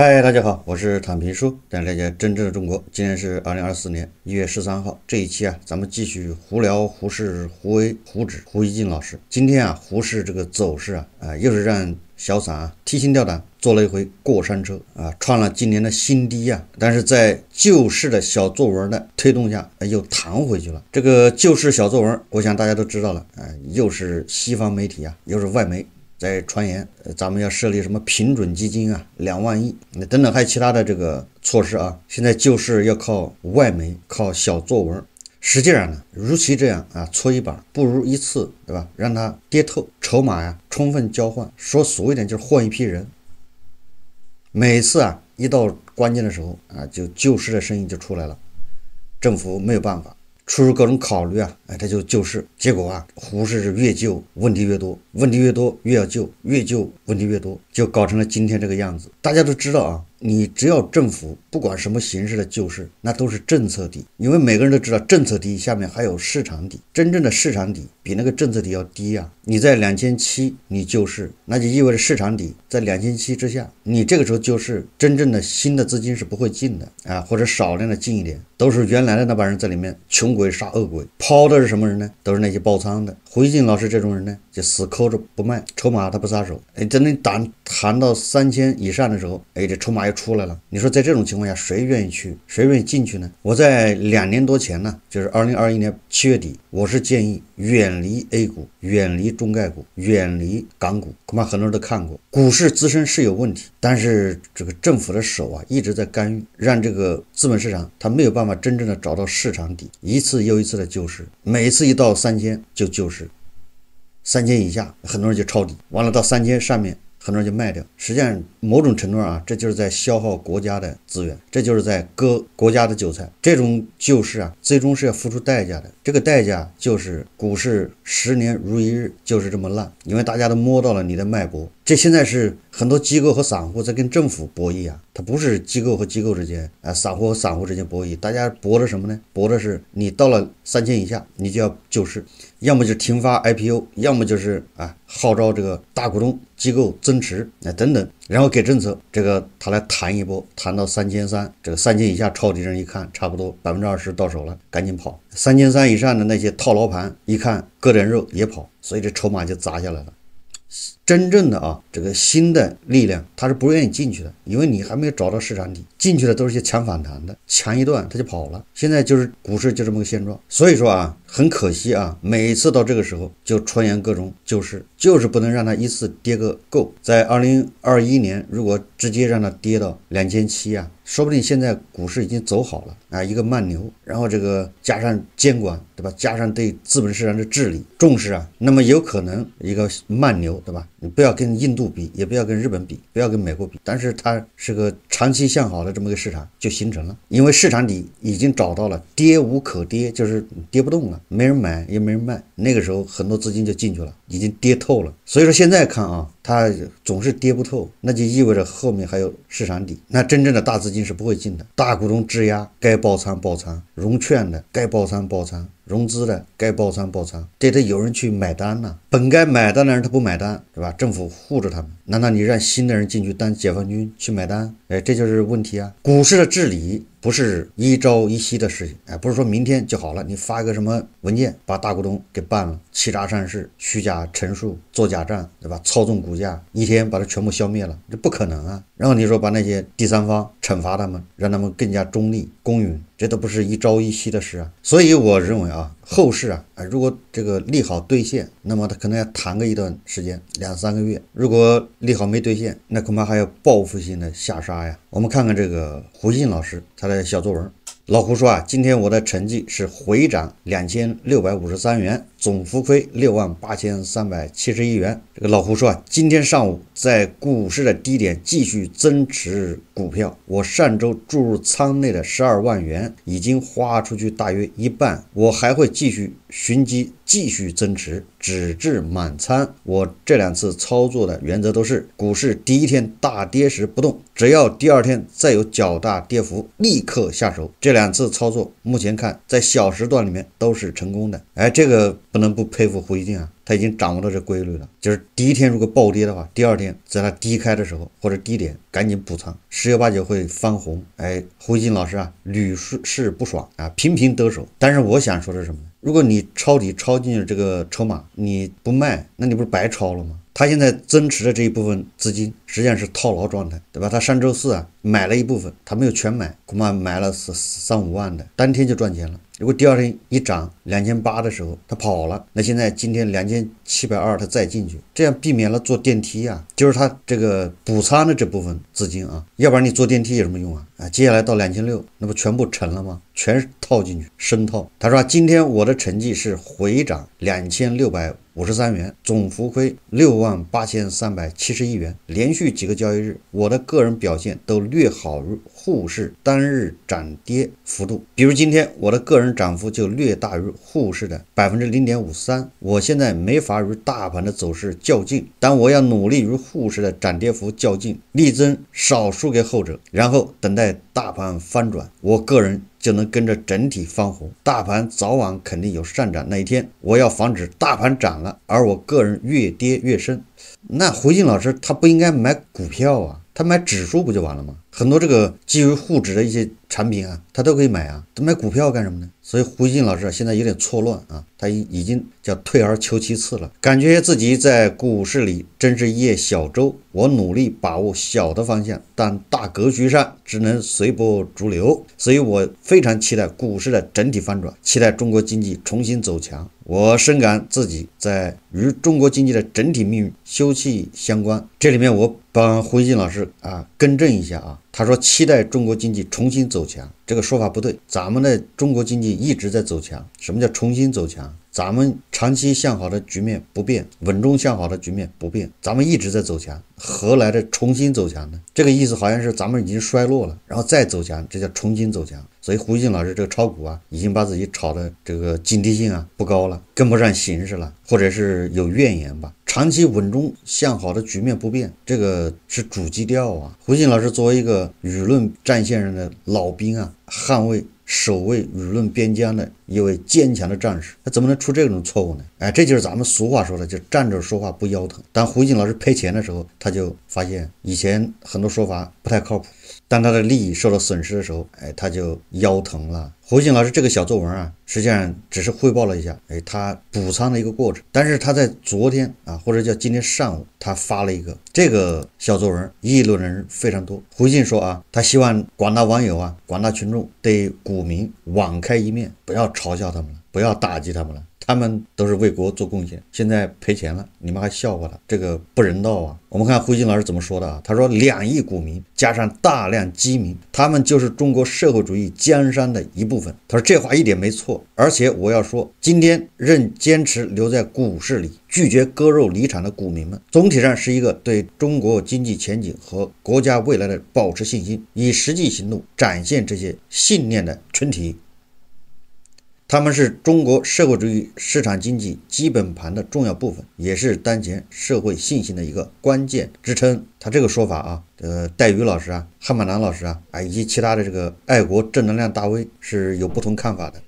嗨，大家好，我是躺平叔，带大家了解真正的中国。今天是二零二四年一月十三号，这一期啊，咱们继续胡聊胡适、胡威、胡志、胡一静老师。今天啊，胡适这个走势啊，啊，又是让小散啊提心吊胆，坐了一回过山车啊，创了今年的新低啊。但是在旧市的小作文的推动下，又弹回去了。这个旧市小作文，我想大家都知道了啊，又是西方媒体啊，又是外媒。在传言，咱们要设立什么平准基金啊，两万亿，那等等还有其他的这个措施啊，现在救市要靠外媒，靠小作文。实际上呢，如其这样啊，搓衣板不如一次，对吧？让它跌透，筹码呀充分交换。说俗一点就是换一批人。每次啊，一到关键的时候啊，就救市的声音就出来了，政府没有办法。出于各种考虑啊，哎，他就救市，结果啊，胡适是越救问题越多，问题越多越要救，越救问题越多，就搞成了今天这个样子。大家都知道啊。你只要政府不管什么形式的救市，那都是政策底，因为每个人都知道政策底下面还有市场底，真正的市场底比那个政策底要低啊。你在两千七你救市，那就意味着市场底在两千七之下，你这个时候救市，真正的新的资金是不会进的啊，或者少量的进一点，都是原来的那帮人在里面穷鬼杀恶鬼抛的是什么人呢？都是那些爆仓的。吴一进老师这种人呢，就死抠着不卖筹码，他不撒手。哎，等你胆谈到三千以上的时候，哎，这筹码又出来了。你说在这种情况下，谁愿意去？谁愿意进去呢？我在两年多前呢，就是二零二一年七月底，我是建议远离 A 股，远离中概股，远离港股。恐怕很多人都看过，股市自身是有问题，但是这个政府的手啊一直在干预，让这个资本市场它没有办法真正的找到市场底，一次又一次的救市，每次一到三千就救市。三千以下，很多人就抄底，完了到三千上面，很多人就卖掉。实际上，某种程度啊，这就是在消耗国家的资源，这就是在割国家的韭菜。这种救市啊，最终是要付出代价的，这个代价就是股市十年如一日，就是这么烂，因为大家都摸到了你的脉搏。这现在是很多机构和散户在跟政府博弈啊，它不是机构和机构之间，啊，散户和散户之间博弈，大家博的什么呢？博的是，你到了三千以下，你就要救市，要么就停发 IPO，要么就是啊，号召这个大股东、机构增持，啊等等，然后给政策，这个他来谈一波，谈到三千三，这个三千以下抄底人一看，差不多百分之二十到手了，赶紧跑，三千三以上的那些套牢盘一看割点肉也跑，所以这筹码就砸下来了。真正的啊，这个新的力量它是不愿意进去的，因为你还没有找到市场底，进去的都是些抢反弹的，抢一段它就跑了。现在就是股市就这么个现状，所以说啊，很可惜啊，每次到这个时候就传言各种，就是就是不能让它一次跌个够。在二零二一年，如果直接让它跌到两千七啊，说不定现在股市已经走好了啊，一个慢牛，然后这个加上监管，对吧？加上对资本市场的治理重视啊，那么有可能一个慢牛，对吧？你不要跟印度比，也不要跟日本比，不要跟美国比，但是它是个长期向好的这么个市场就形成了，因为市场底已经找到了，跌无可跌，就是跌不动了，没人买也没人卖，那个时候很多资金就进去了，已经跌透了。所以说现在看啊，它总是跌不透，那就意味着后面还有市场底。那真正的大资金是不会进的，大股东质押该爆仓爆仓，融券的该爆仓爆仓，融资的该爆仓爆仓，这得有人去买单呐。本该买单的人他不买单，对吧？政府护着他们，难道你让新的人进去当解放军去买单？哎，这就是问题啊！股市的治理。不是一朝一夕的事情，哎，不是说明天就好了。你发一个什么文件，把大股东给办了，欺诈上市、虚假陈述、做假账，对吧？操纵股价，一天把它全部消灭了，这不可能啊。然后你说把那些第三方惩罚他们，让他们更加中立、公允，这都不是一朝一夕的事啊。所以我认为啊，后市啊，如果这个利好兑现，那么他可能要谈个一段时间，两三个月；如果利好没兑现，那恐怕还要报复性的下杀呀。我们看看这个胡信老师他的小作文，老胡说啊，今天我的成绩是回涨两千六百五十三元。总浮亏六万八千三百七十一元。这个老胡说啊，今天上午在股市的低点继续增持股票。我上周注入仓内的十二万元已经花出去大约一半，我还会继续寻机继续增持，直至满仓。我这两次操作的原则都是：股市第一天大跌时不动，只要第二天再有较大跌幅，立刻下手。这两次操作目前看，在小时段里面都是成功的。哎，这个。不能不佩服胡一静啊，他已经掌握了这规律了。就是第一天如果暴跌的话，第二天在它低开的时候或者低点赶紧补仓，十有八九会翻红。哎，胡一静老师啊，屡试不爽啊，频频得手。但是我想说的是什么？如果你抄底抄进去这个筹码你不卖，那你不是白抄了吗？他现在增持的这一部分资金实际上是套牢状态，对吧？他上周四啊买了一部分，他没有全买，恐怕买了是三五万的，当天就赚钱了。如果第二天一涨两千八的时候，他跑了，那现在今天两千七百二，他再进去，这样避免了坐电梯呀。就是他这个补仓的这部分资金啊，要不然你坐电梯有什么用啊？啊，接下来到两千六，那不全部沉了吗？全套进去，深套。他说今天我的成绩是回涨两千六百。五十三元，总浮亏六万八千三百七十一元。连续几个交易日，我的个人表现都略好于沪市单日涨跌幅度。比如今天，我的个人涨幅就略大于沪市的百分之零点五三。我现在没法与大盘的走势较劲，但我要努力与沪市的涨跌幅较劲，力争少输给后者，然后等待。大盘翻转，我个人就能跟着整体翻红。大盘早晚肯定有上涨那一天，我要防止大盘涨了，而我个人越跌越深。那胡静老师他不应该买股票啊，他买指数不就完了吗？很多这个基于沪指的一些产品啊，他都可以买啊。他买股票干什么呢？所以胡一静老师现在有点错乱啊，他已已经叫退而求其次了，感觉自己在股市里真是一叶小舟。我努力把握小的方向，但大格局上只能随波逐流。所以我非常期待股市的整体反转，期待中国经济重新走强。我深感自己在与中国经济的整体命运休戚相关。这里面我帮胡一静老师啊更正一下啊。他说：“期待中国经济重新走强，这个说法不对。咱们的中国经济一直在走强。什么叫重新走强？咱们长期向好的局面不变，稳中向好的局面不变，咱们一直在走强，何来的重新走强呢？这个意思好像是咱们已经衰落了，然后再走强，这叫重新走强。所以胡静老师这个炒股啊，已经把自己炒的这个警惕性啊不高了，跟不上形势了，或者是有怨言吧。”长期稳中向好的局面不变，这个是主基调啊。胡静老师作为一个舆论战线上的老兵啊，捍卫、守卫舆论边疆的一位坚强的战士，他怎么能出这种错误呢？哎，这就是咱们俗话说的，就站着说话不腰疼。当胡静老师赔钱的时候，他就发现以前很多说法不太靠谱。当他的利益受到损失的时候，哎，他就腰疼了。胡静老师这个小作文啊，实际上只是汇报了一下，哎，他补仓的一个过程。但是他在昨天啊，或者叫今天上午，他发了一个这个小作文，议论的人非常多。胡静说啊，他希望广大网友啊、广大群众对股民网开一面，不要嘲笑他们了，不要打击他们了。他们都是为国做贡献，现在赔钱了，你们还笑话他，这个不人道啊！我们看胡鑫老师怎么说的啊？他说两亿股民加上大量基民，他们就是中国社会主义江山的一部分。他说这话一点没错，而且我要说，今天仍坚持留在股市里，拒绝割肉离场的股民们，总体上是一个对中国经济前景和国家未来的保持信心，以实际行动展现这些信念的群体。他们是中国社会主义市场经济基本盘的重要部分，也是当前社会信心的一个关键支撑。他这个说法啊，呃，戴宇老师啊，汉马南老师啊，啊，以及其他的这个爱国正能量大 V 是有不同看法的。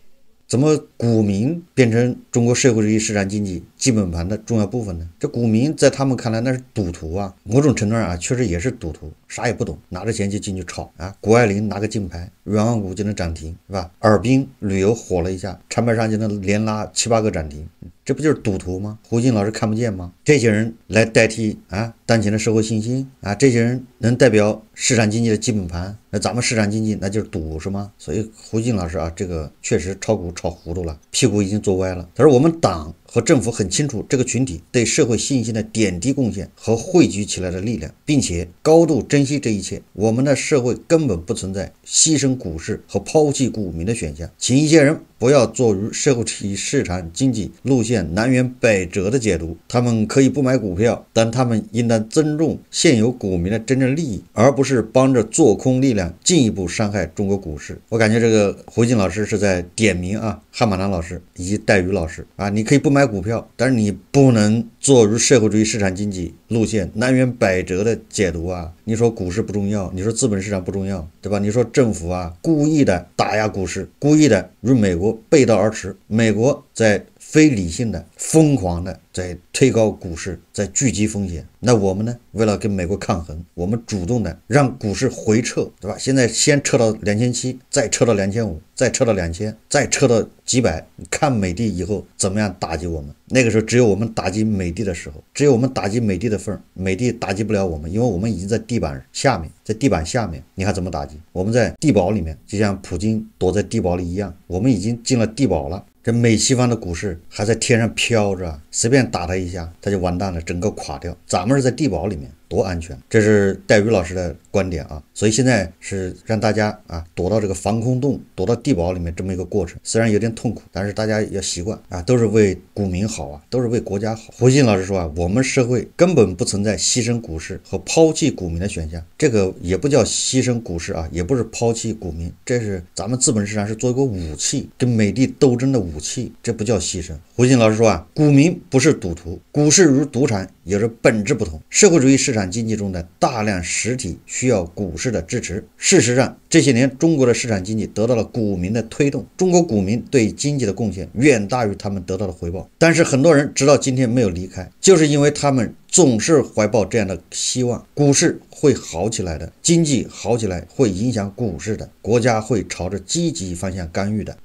怎么股民变成中国社会主义市场经济？基本盘的重要部分呢？这股民在他们看来那是赌徒啊，某种程度上啊，确实也是赌徒，啥也不懂，拿着钱就进去炒啊。谷爱凌拿个金牌，软望股就能涨停，是吧？尔滨旅游火了一下，长白山就能连拉七八个涨停，这不就是赌徒吗？胡静老师看不见吗？这些人来代替啊，当前的社会信心啊，这些人能代表市场经济的基本盘？那咱们市场经济那就是赌是吗？所以胡静老师啊，这个确实炒股炒糊涂了，屁股已经坐歪了。他说我们党。和政府很清楚这个群体对社会信心的点滴贡献和汇聚起来的力量，并且高度珍惜这一切。我们的社会根本不存在牺牲股市和抛弃股民的选项。请一些人不要做于社会主义市场经济路线南辕北辙的解读。他们可以不买股票，但他们应当尊重现有股民的真正利益，而不是帮着做空力量进一步伤害中国股市。我感觉这个胡静老师是在点名啊，汉马南老师以及戴宇老师啊，你可以不买。买股票，但是你不能做于社会主义市场经济路线南辕北辙的解读啊！你说股市不重要，你说资本市场不重要，对吧？你说政府啊，故意的打压股市，故意的与美国背道而驰，美国在。非理性的、疯狂的在推高股市，在聚集风险。那我们呢？为了跟美国抗衡，我们主动的让股市回撤，对吧？现在先撤到两千七，再撤到两千五，再撤到两千，再撤到几百。你看美帝以后怎么样打击我们？那个时候只有我们打击美帝的时候，只有我们打击美帝的份儿。美帝打击不了我们，因为我们已经在地板下面，在地板下面，你还怎么打击？我们在地堡里面，就像普京躲在地堡里一样，我们已经进了地堡了。这美西方的股市还在天上飘着，随便打他一下，他就完蛋了，整个垮掉。咱们是在地堡里面。多安全，这是戴宇老师的观点啊，所以现在是让大家啊躲到这个防空洞，躲到地堡里面这么一个过程，虽然有点痛苦，但是大家要习惯啊，都是为股民好啊，都是为国家好。胡鑫老师说啊，我们社会根本不存在牺牲股市和抛弃股民的选项，这个也不叫牺牲股市啊，也不是抛弃股民，这是咱们资本市场是做一个武器，跟美帝斗争的武器，这不叫牺牲。胡鑫老师说啊，股民不是赌徒，股市与赌场有着本质不同，社会主义市场。经济中的大量实体需要股市的支持。事实上，这些年中国的市场经济得到了股民的推动。中国股民对经济的贡献远大于他们得到的回报。但是，很多人直到今天没有离开，就是因为他们总是怀抱这样的希望：股市会好起来的，经济好起来会影响股市的，国家会朝着积极方向干预的。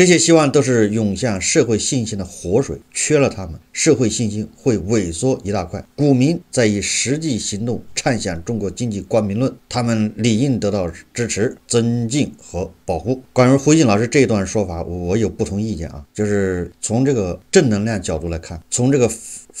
这些希望都是涌向社会信心的活水，缺了他们，社会信心会萎缩一大块。股民在以实际行动唱响中国经济光明论，他们理应得到支持、尊敬和保护。关于胡静老师这一段说法，我有不同意见啊，就是从这个正能量角度来看，从这个。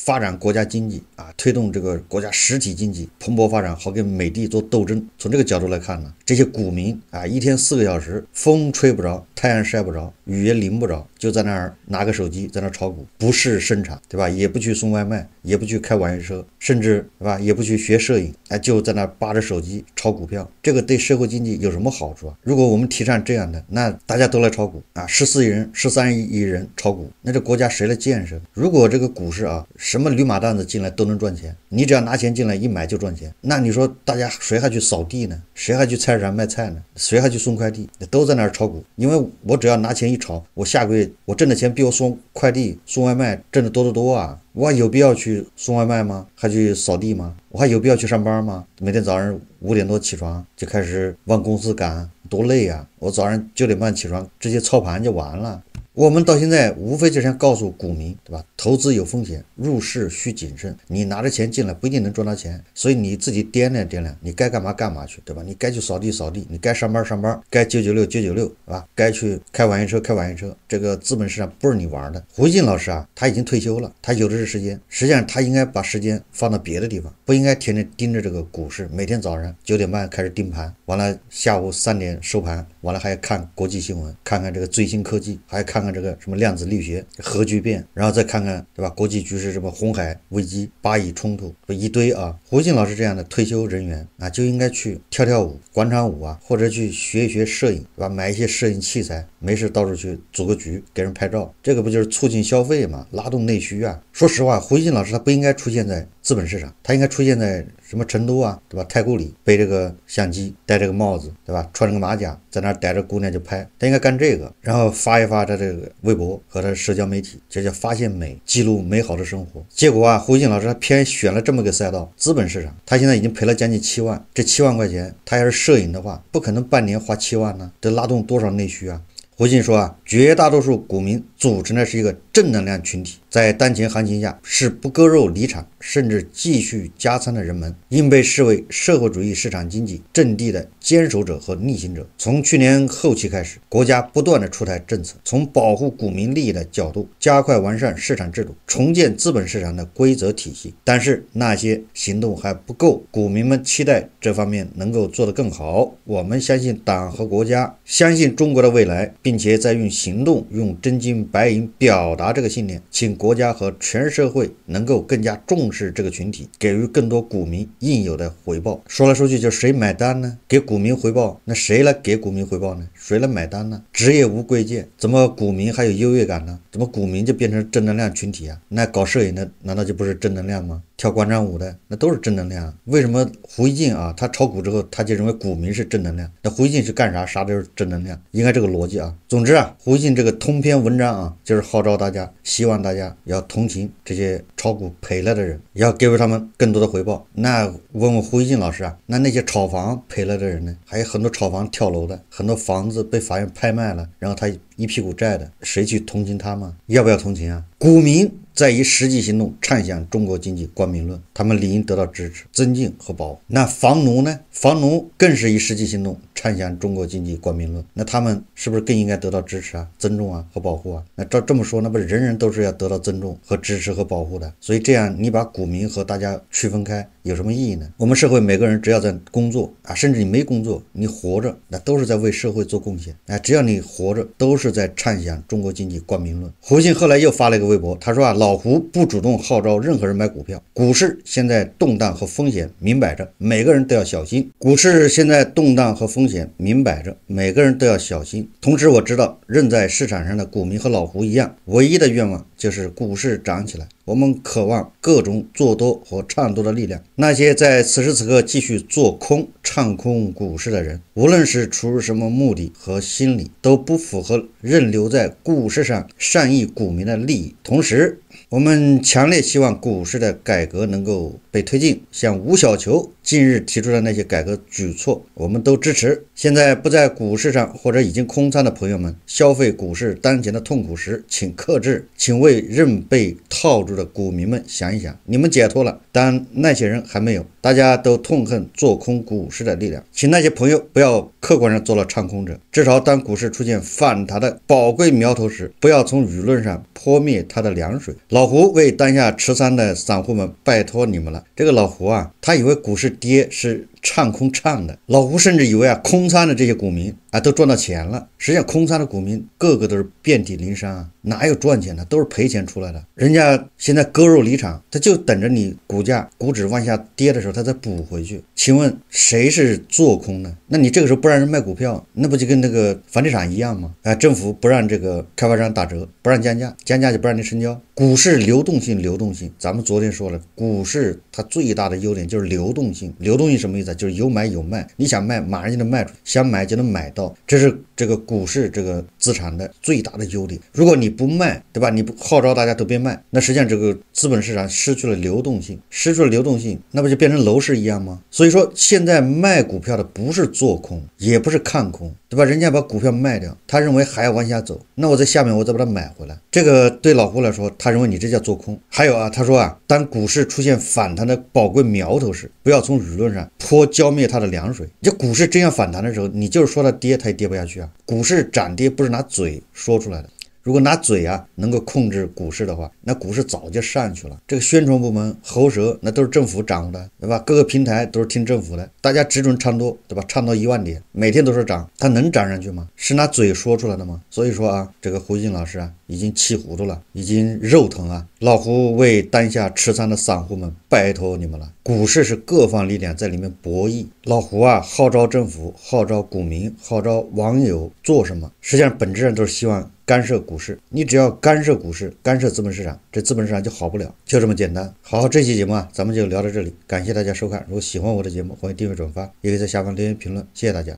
发展国家经济啊，推动这个国家实体经济蓬勃发展，好跟美帝做斗争。从这个角度来看呢，这些股民啊，一天四个小时，风吹不着，太阳晒不着，雨也淋不着，就在那儿拿个手机在那炒股，不是生产对吧？也不去送外卖，也不去开网约车，甚至对吧？也不去学摄影，哎，就在那扒着手机炒股票，这个对社会经济有什么好处啊？如果我们提倡这样的，那大家都来炒股啊，十四亿人，十三亿亿人炒股，那这国家谁来建设？如果这个股市啊，什么驴马蛋子进来都能赚钱，你只要拿钱进来一买就赚钱。那你说大家谁还去扫地呢？谁还去菜市场卖菜呢？谁还去送快递？都在那儿炒股。因为我只要拿钱一炒，我下个月我挣的钱比我送快递送外卖挣的多得多啊！我还有必要去送外卖吗？还去扫地吗？我还有必要去上班吗？每天早上五点多起床就开始往公司赶，多累啊！我早上九点半起床直接操盘就完了。我们到现在无非就是告诉股民，对吧？投资有风险，入市需谨慎。你拿着钱进来不一定能赚到钱，所以你自己掂量掂量，你该干嘛干嘛去，对吧？你该去扫地扫地，你该上班上班，该九九六九九六，啊，该去开网约车开网约车。这个资本市场不是你玩的。胡一静老师啊，他已经退休了，他有的是时间。实际上他应该把时间放到别的地方，不应该天天盯着这个股市。每天早上九点半开始盯盘，完了下午三点收盘，完了还要看国际新闻，看看这个最新科技，还要看看。这个什么量子力学、核聚变，然后再看看，对吧？国际局势什么红海危机、巴以冲突，一堆啊。胡静老师这样的退休人员啊，就应该去跳跳舞，广场舞啊，或者去学一学摄影，对吧？买一些摄影器材，没事到处去组个局，给人拍照，这个不就是促进消费嘛，拉动内需啊。说实话，胡静老师他不应该出现在资本市场，他应该出现在。什么成都啊，对吧？太古里背这个相机，戴这个帽子，对吧？穿这个马甲，在那逮着姑娘就拍，他应该干这个，然后发一发他这个微博和他社交媒体，这叫发现美，记录美好的生活。结果啊，胡静老师他偏选了这么个赛道，资本市场，他现在已经赔了将近七万。这七万块钱，他要是摄影的话，不可能半年花七万呢，得拉动多少内需啊！胡静说啊，绝大多数股民组成的是一个正能量群体，在当前行情下是不割肉离场，甚至继续加仓的人们，应被视为社会主义市场经济阵地的坚守者和逆行者。从去年后期开始，国家不断的出台政策，从保护股民利益的角度，加快完善市场制度，重建资本市场的规则体系。但是那些行动还不够，股民们期待这方面能够做得更好。我们相信党和国家，相信中国的未来。并且在用行动、用真金白银表达这个信念，请国家和全社会能够更加重视这个群体，给予更多股民应有的回报。说来说去，就谁买单呢？给股民回报，那谁来给股民回报呢？谁来买单呢？职业无贵贱，怎么股民还有优越感呢？怎么股民就变成正能量群体啊？那搞摄影的难道就不是正能量吗？跳广场舞的那都是正能量，为什么胡一靖啊？他炒股之后他就认为股民是正能量，那胡一靖是干啥？啥都是正能量，应该这个逻辑啊。总之啊，胡一靖这个通篇文章啊，就是号召大家，希望大家要同情这些炒股赔了的人，要给予他们更多的回报。那问问胡一靖老师啊，那那些炒房赔了的人呢？还有很多炒房跳楼的，很多房子被法院拍卖了，然后他一屁股债的，谁去同情他吗？要不要同情啊？股民。在以实际行动唱响中国经济光明论，他们理应得到支持、尊敬和保护。那房奴呢？房奴更是以实际行动。畅享中国经济光明论，那他们是不是更应该得到支持啊、尊重啊和保护啊？那照这么说，那不是人人都是要得到尊重和支持和保护的？所以这样你把股民和大家区分开有什么意义呢？我们社会每个人只要在工作啊，甚至你没工作，你活着，那都是在为社会做贡献。哎，只要你活着，都是在畅享中国经济光明论。胡鑫后来又发了一个微博，他说啊，老胡不主动号召任何人买股票，股市现在动荡和风险明摆着，每个人都要小心。股市现在动荡和风。明摆着，每个人都要小心。同时，我知道，任在市场上的股民和老胡一样，唯一的愿望就是股市涨起来。我们渴望各种做多和唱多的力量。那些在此时此刻继续做空、唱空股市的人，无论是出于什么目的和心理，都不符合任留在股市上善意股民的利益。同时，我们强烈希望股市的改革能够被推进。像吴小球近日提出的那些改革举措，我们都支持。现在不在股市上或者已经空仓的朋友们，消费股市当前的痛苦时，请克制，请为任被套住的股民们想一想：你们解脱了，但那些人还没有。大家都痛恨做空股市的力量，请那些朋友不要客观上做了唱空者，至少当股市出现反弹的宝贵苗头时，不要从舆论上泼灭它的凉水。老胡为当下持仓的散户们拜托你们了，这个老胡啊，他以为股市跌是。唱空唱的，老胡甚至以为啊，空仓的这些股民啊都赚到钱了。实际上，空仓的股民个个都是遍体鳞伤啊，哪有赚钱的？都是赔钱出来的。人家现在割肉离场，他就等着你股价、股指往下跌的时候，他再补回去。请问谁是做空呢？那你这个时候不让人卖股票，那不就跟那个房地产一样吗？啊，政府不让这个开发商打折，不让降价，降价就不让你成交。股市流动性，流动性，咱们昨天说了，股市它最大的优点就是流动性。流动性什么意思？就是有买有卖，你想卖马上就能卖出去，想买就能买到，这是这个股市这个资产的最大的优点。如果你不卖，对吧？你不号召大家都别卖，那实际上这个资本市场失去了流动性，失去了流动性，那不就变成楼市一样吗？所以说，现在卖股票的不是做空，也不是看空。对吧？人家把股票卖掉，他认为还要往下走，那我在下面我再把它买回来。这个对老胡来说，他认为你这叫做空。还有啊，他说啊，当股市出现反弹的宝贵苗头时，不要从舆论上泼浇灭它的凉水。你股市真要反弹的时候，你就是说它跌，它也跌不下去啊。股市涨跌不是拿嘴说出来的。如果拿嘴啊能够控制股市的话，那股市早就上去了。这个宣传部门、喉舌那都是政府掌握的，对吧？各个平台都是听政府的，大家只准唱多，对吧？唱到一万点，每天都是涨，它能涨上去吗？是拿嘴说出来的吗？所以说啊，这个胡静老师啊，已经气糊涂了，已经肉疼啊。老胡为当下持仓的散户们拜托你们了，股市是各方力量在里面博弈。老胡啊，号召政府、号召股民、号召网友做什么？实际上本质上都是希望。干涉股市，你只要干涉股市、干涉资本市场，这资本市场就好不了，就这么简单。好，这期节目啊，咱们就聊到这里，感谢大家收看。如果喜欢我的节目，欢迎订阅、转发，也可以在下方留言评论，谢谢大家。